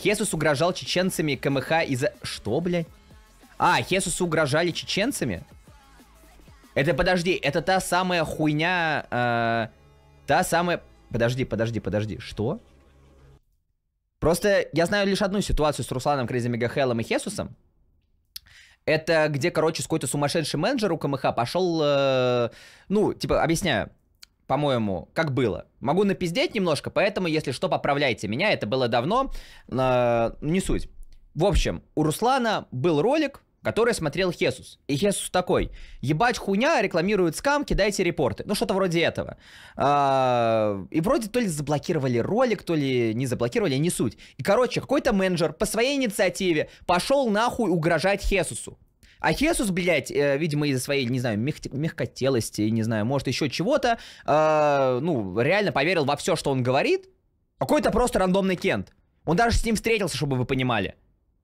Хесус угрожал чеченцами КМХ из-за... Что, блядь? А, Хесусу угрожали чеченцами? Это, подожди, это та самая хуйня... Э, та самая... Подожди, подожди, подожди, что? Просто я знаю лишь одну ситуацию с Русланом Крейзи Мегахеллом и Хесусом. Это где, короче, какой-то сумасшедший менеджер у КМХ пошел... Э, ну, типа, объясняю по-моему, как было. Могу напиздеть немножко, поэтому, если что, поправляйте меня. Это было давно, э, не суть. В общем, у Руслана был ролик, который смотрел Хесус. И Хесус такой, ебать хуйня, рекламируют скам, кидайте репорты. Ну, что-то вроде этого. А, и вроде то ли заблокировали ролик, то ли не заблокировали, не суть. И, короче, какой-то менеджер по своей инициативе пошел нахуй угрожать Хесусу. А Хесус, блядь, э, видимо, из-за своей, не знаю, мех- мягкотелости, не знаю, может, еще чего-то, э, ну, реально поверил во все, что он говорит. Какой-то просто рандомный Кент. Он даже с ним встретился, чтобы вы понимали.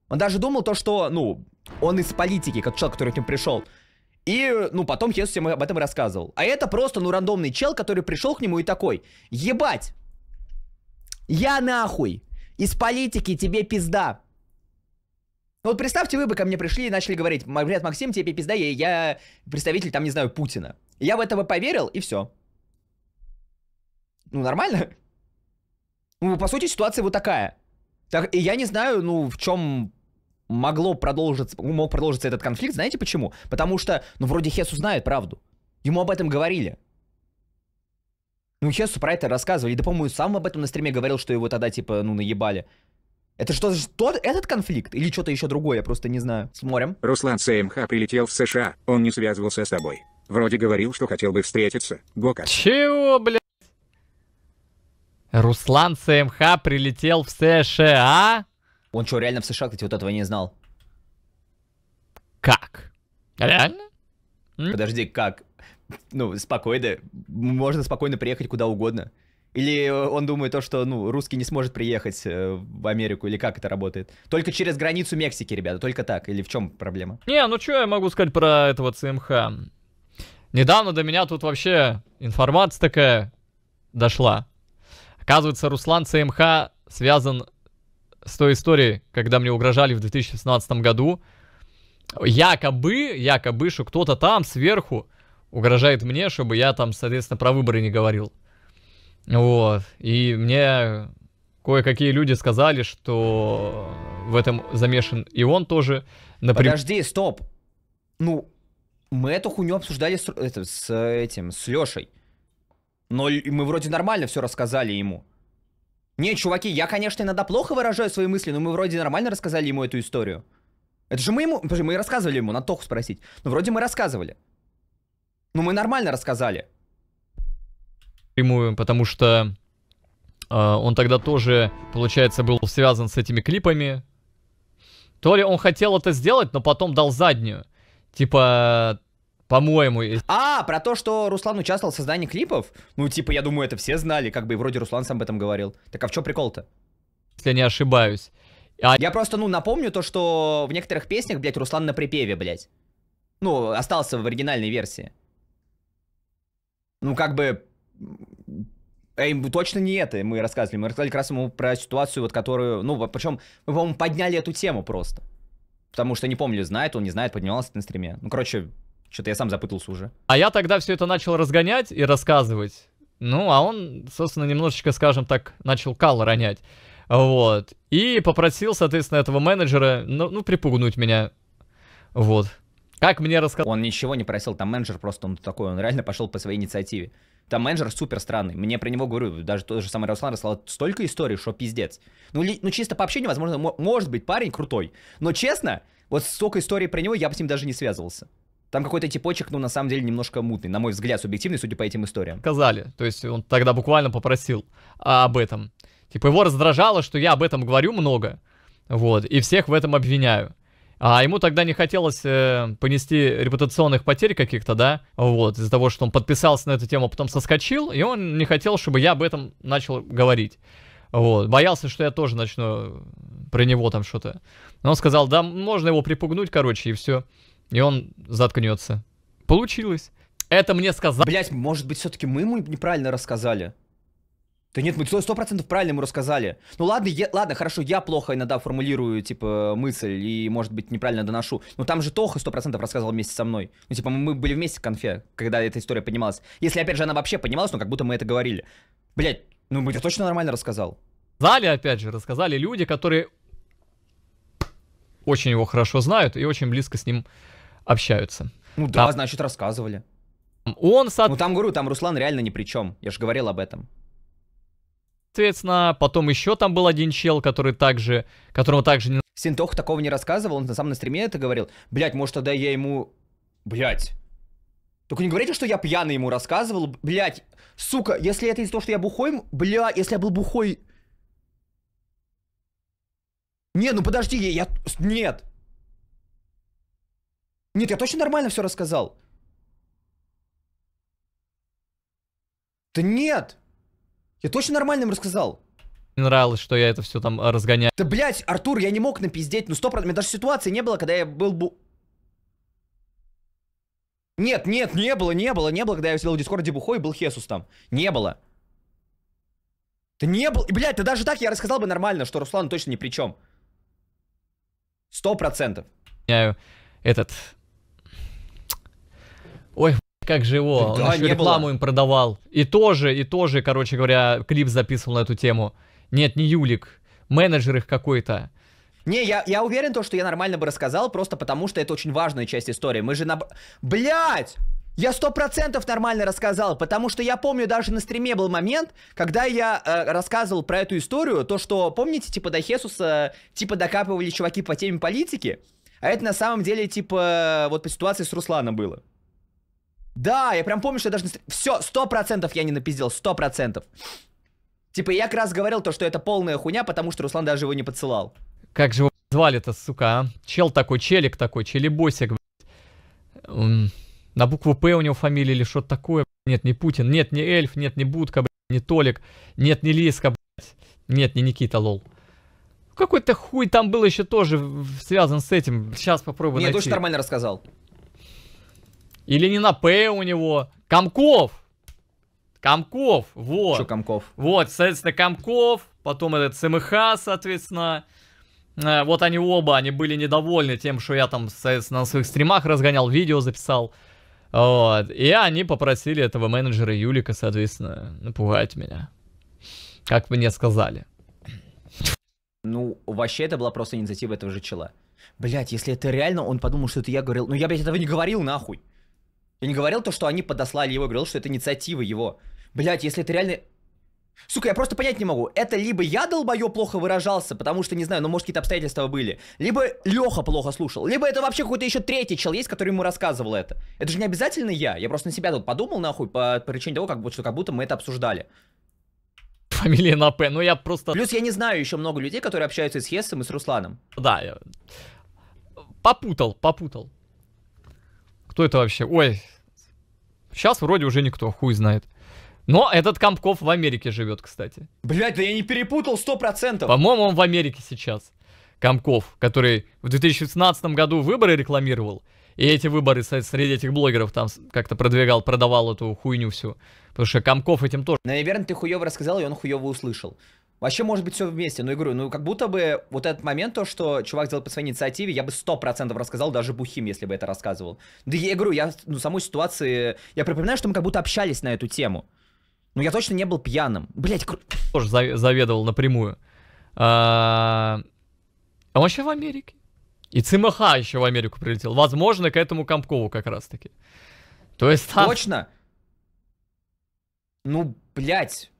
Он даже думал то, что, ну, он из политики, как человек, который к ним пришел. И, ну, потом Хесус ему об этом рассказывал. А это просто, ну, рандомный чел, который пришел к нему и такой, ебать, я нахуй, из политики тебе пизда. Ну вот представьте, вы бы ко мне пришли и начали говорить, блядь, Максим, тебе пизда, я, я представитель, там, не знаю, Путина. Я в этого поверил, и все. Ну, нормально. Ну, по сути, ситуация вот такая. Так, и я не знаю, ну, в чем могло продолжиться, мог продолжиться этот конфликт, знаете почему? Потому что, ну, вроде Хесус знает правду. Ему об этом говорили. Ну, Хесу про это рассказывали. Да, по-моему, сам об этом на стриме говорил, что его тогда, типа, ну, наебали. Это что, что этот конфликт или что-то еще другое, я просто не знаю. Смотрим. Руслан СМХ прилетел в США, он не связывался с тобой. Вроде говорил, что хотел бы встретиться. Гока. Чего, блядь? Руслан СМХ прилетел в США? Он что, реально в США, кстати, вот этого не знал? Как? Реально? Подожди, как? Ну, спокойно. Можно спокойно приехать куда угодно. Или э, он думает то, что, ну, русский не сможет приехать э, в Америку, или как это работает? Только через границу Мексики, ребята, только так, или в чем проблема? Не, ну что я могу сказать про этого ЦМХ? Недавно до меня тут вообще информация такая дошла. Оказывается, Руслан ЦМХ связан с той историей, когда мне угрожали в 2016 году. Якобы, якобы, что кто-то там сверху угрожает мне, чтобы я там, соответственно, про выборы не говорил. Вот. И мне кое-какие люди сказали, что в этом замешан и он тоже. Напрям... Подожди, стоп. Ну, мы эту хуйню обсуждали с, это, с этим, с Лешей. Но мы вроде нормально все рассказали ему. Не, чуваки, я, конечно, иногда плохо выражаю свои мысли, но мы вроде нормально рассказали ему эту историю. Это же мы ему... Мы рассказывали ему, на Тоху спросить. Ну, вроде мы рассказывали. Ну, мы нормально рассказали прямую, потому что э, он тогда тоже, получается, был связан с этими клипами. То ли он хотел это сделать, но потом дал заднюю. Типа, по-моему. А, про то, что Руслан участвовал в создании клипов? Ну, типа, я думаю, это все знали, как бы, и вроде Руслан сам об этом говорил. Так а в чем прикол-то? Если я не ошибаюсь. А... Я просто, ну, напомню то, что в некоторых песнях, блядь, Руслан на припеве, блядь. Ну, остался в оригинальной версии. Ну, как бы, Эй, точно не это мы рассказывали. Мы рассказали как раз ему про ситуацию, вот которую... Ну, причем мы, по-моему, подняли эту тему просто. Потому что не помню, знает он, не знает, поднялась на стриме. Ну, короче, что-то я сам запутался уже. А я тогда все это начал разгонять и рассказывать. Ну, а он, собственно, немножечко, скажем так, начал кал ронять. Вот. И попросил, соответственно, этого менеджера, ну, ну припугнуть меня. Вот. Как мне рассказать? Он ничего не просил, там менеджер просто он такой, он реально пошел по своей инициативе. Там менеджер супер странный. Мне про него говорю, даже тот же самый Руслан рассказал столько историй, что пиздец. Ну, ли, ну чисто по общению, возможно, может быть, парень крутой. Но честно, вот столько историй про него, я бы с ним даже не связывался. Там какой-то типочек, ну, на самом деле, немножко мутный, на мой взгляд, субъективный, судя по этим историям. Сказали, то есть он тогда буквально попросил а, об этом. Типа его раздражало, что я об этом говорю много, вот, и всех в этом обвиняю. А ему тогда не хотелось э, понести репутационных потерь каких-то, да, вот, из-за того, что он подписался на эту тему, а потом соскочил, и он не хотел, чтобы я об этом начал говорить. Вот, боялся, что я тоже начну про него там что-то. Но он сказал, да, можно его припугнуть, короче, и все. И он заткнется. Получилось. Это мне сказал. Блять, может быть, все-таки мы ему неправильно рассказали. Да нет, мы сто процентов правильно ему рассказали. Ну ладно, я, ладно, хорошо, я плохо иногда формулирую, типа, мысль и, может быть, неправильно доношу. Но там же Тоха сто процентов рассказывал вместе со мной. Ну, типа, мы были вместе в конфе, когда эта история поднималась. Если, опять же, она вообще поднималась, но ну, как будто мы это говорили. Блять, ну, мы точно нормально рассказал. Зали, опять же, рассказали люди, которые очень его хорошо знают и очень близко с ним общаются. Ну да, там... значит, рассказывали. Он, соответственно... Ну там, говорю, там Руслан реально ни при чем. Я же говорил об этом. Соответственно, потом еще там был один чел, который также, которого также не... Синтох такого не рассказывал, он сам на стриме это говорил. Блять, может тогда я ему... Блять. Только не говорите, что я пьяный ему рассказывал. Блять, сука, если это из-за того, что я бухой... Бля, если я был бухой... Не, ну подожди, я... Нет. Нет, я точно нормально все рассказал. Да нет. Я точно нормально им рассказал. Мне нравилось, что я это все там а, разгоняю. Да, блядь, Артур, я не мог напиздеть, ну сто процентов. У меня даже ситуации не было, когда я был бы... Нет, нет, не было, не было, не было, когда я сидел в Дискорде бухой и был Хесус там. Не было. Да не было. И, блядь, да даже так я рассказал бы нормально, что Руслан точно ни при чем. Сто процентов. Я Этот... Ой, как же его? Да, Он еще рекламу было. им продавал. И тоже, и тоже, короче говоря, клип записывал на эту тему. Нет, не Юлик. Менеджер их какой-то. Не, я, я уверен, то, что я нормально бы рассказал, просто потому что это очень важная часть истории. Мы же на... Блять! Я сто процентов нормально рассказал, потому что я помню, даже на стриме был момент, когда я э, рассказывал про эту историю, то, что, помните, типа, до Хесуса, типа, докапывали чуваки по теме политики, а это на самом деле, типа, вот по ситуации с Русланом было. Да, я прям помню, что я даже... Все, сто процентов я не напиздил, сто процентов. Типа, я как раз говорил то, что это полная хуйня, потому что Руслан даже его не подсылал. Как же его звали-то, сука, а? Чел такой, челик такой, челебосик, На букву «П» у него фамилия или что-то такое, Нет, не Путин, нет, не Эльф, нет, не Будка, блядь, не Толик, нет, не Лиска, блядь. Нет, не Никита, лол. Какой-то хуй там был еще тоже связан с этим. Сейчас попробую Нет, найти. Нет, точно нормально рассказал. Или не на П у него. Комков. Комков, вот. Что Комков? Вот, соответственно, Комков, потом этот СМХ, соответственно. Э, вот они оба, они были недовольны тем, что я там, соответственно, на своих стримах разгонял, видео записал. Вот. И они попросили этого менеджера Юлика, соответственно, напугать меня. Как мне сказали. Ну, вообще это была просто инициатива этого же чела. Блять, если это реально, он подумал, что это я говорил. Ну я, блядь, этого не говорил, нахуй. Я не говорил то, что они подослали его, говорил, что это инициатива его. Блять, если это реально... Сука, я просто понять не могу. Это либо я, долбоё, плохо выражался, потому что, не знаю, ну, может, какие-то обстоятельства были. Либо Лёха плохо слушал. Либо это вообще какой-то еще третий человек есть, который ему рассказывал это. Это же не обязательно я. Я просто на себя тут подумал, нахуй, по, по причине того, как, будто, что как будто мы это обсуждали. Фамилия на П, ну я просто... Плюс я не знаю еще много людей, которые общаются с Хесом и с Русланом. Да, я... Попутал, попутал. Кто это вообще? Ой, сейчас вроде уже никто, хуй знает. Но этот Комков в Америке живет, кстати. Блять, да я не перепутал 100%. По-моему, он в Америке сейчас. Комков, который в 2016 году выборы рекламировал. И эти выборы среди этих блогеров там как-то продвигал, продавал эту хуйню всю. Потому что Комков этим тоже. Наверное, ты хуево рассказал, и он хуево услышал. Вообще, может быть, все вместе, но игру, ну, как будто бы вот этот момент, то, что чувак сделал по своей инициативе, я бы сто процентов рассказал, даже Бухим, если бы это рассказывал. Да я говорю, я, ну, самой ситуации, я припоминаю, что мы как будто общались на эту тему. Ну я точно не был пьяным. Блять, кру... Тоже заведовал напрямую. А... а он вообще в Америке. И ЦМХ еще в Америку прилетел. Возможно, к этому Комкову как раз-таки. То есть... Точно? Ну, блядь.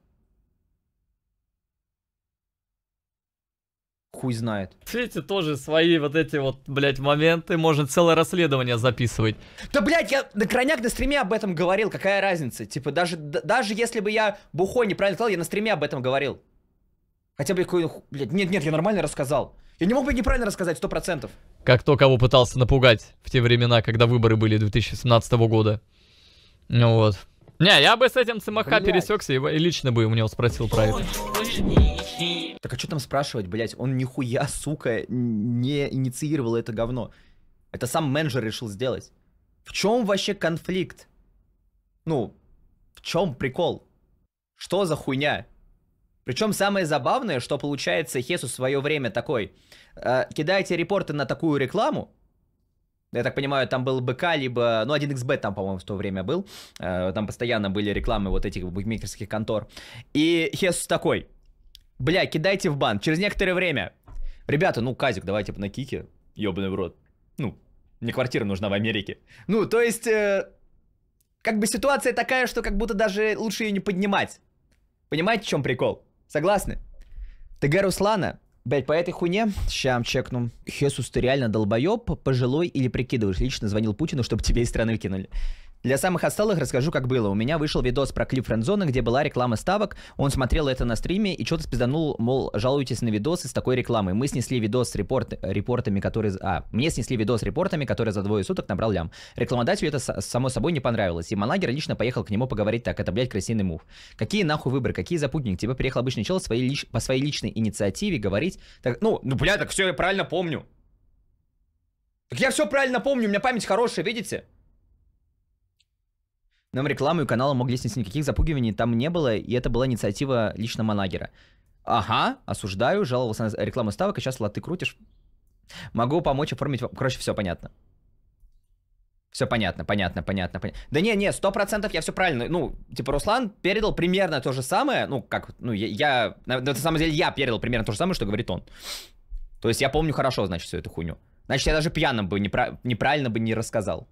хуй знает. Видите, тоже свои вот эти вот, блядь, моменты. Можно целое расследование записывать. Да, блядь, я на крайняк на стриме об этом говорил. Какая разница? Типа, даже, даже если бы я бухой неправильно сказал, я на стриме об этом говорил. Хотя, бы какой... Блядь, нет, нет, я нормально рассказал. Я не мог бы неправильно рассказать, сто процентов. Как то, кого пытался напугать в те времена, когда выборы были 2017 года. Ну Вот. Не, я бы с этим Симаха пересекся и, и лично бы у него спросил про это. Так а что там спрашивать, блять? Он нихуя, сука, не инициировал это говно. Это сам менеджер решил сделать. В чем вообще конфликт? Ну, в чем прикол? Что за хуйня? Причем самое забавное, что получается Хесу в свое время такой. Э, кидайте репорты на такую рекламу, я так понимаю, там был БК, либо, ну, 1 XB там, по-моему, в то время был, э, там постоянно были рекламы вот этих букмекерских контор, и Хесус такой, бля, кидайте в бан, через некоторое время, ребята, ну, Казик, давайте на кике, ёбаный в рот, ну, мне квартира нужна в Америке, ну, то есть, э, как бы ситуация такая, что как будто даже лучше ее не поднимать, понимаете, в чем прикол, согласны? ТГ Руслана Блять, по этой хуйне, щам чекну. Хесус, ты реально долбоеб, пожилой или прикидываешь? Лично звонил Путину, чтобы тебе из страны выкинули. Для самых отсталых расскажу, как было. У меня вышел видос про клип Френдзона, где была реклама ставок. Он смотрел это на стриме и что-то спизданул, мол, жалуйтесь на видосы с такой рекламой. Мы снесли видос с репорт, репортами, которые... А, мне снесли видос с репортами, которые за двое суток набрал лям. Рекламодателю это, само собой, не понравилось. И Манагер лично поехал к нему поговорить так. Это, блядь, красивый мув. Какие нахуй выборы? Какие запутник? Тебе типа, приехал обычный чел своей лич... по своей личной инициативе говорить... Так, ну, ну, бля, так все я правильно помню. Так я все правильно помню, у меня память хорошая, видите? Нам рекламу и каналы могли снять, никаких запугиваний там не было, и это была инициатива лично Манагера. Ага, осуждаю, жаловался на рекламу ставок, а сейчас латы крутишь. Могу помочь оформить... Короче, все понятно. Все понятно, понятно, понятно, понятно. Да не, не, сто процентов я все правильно. Ну, типа, Руслан передал примерно то же самое. Ну, как, ну, я, я на, на самом деле я передал примерно то же самое, что говорит он. То есть я помню хорошо, значит, всю эту хуйню. Значит, я даже пьяным бы непра- неправильно бы не рассказал.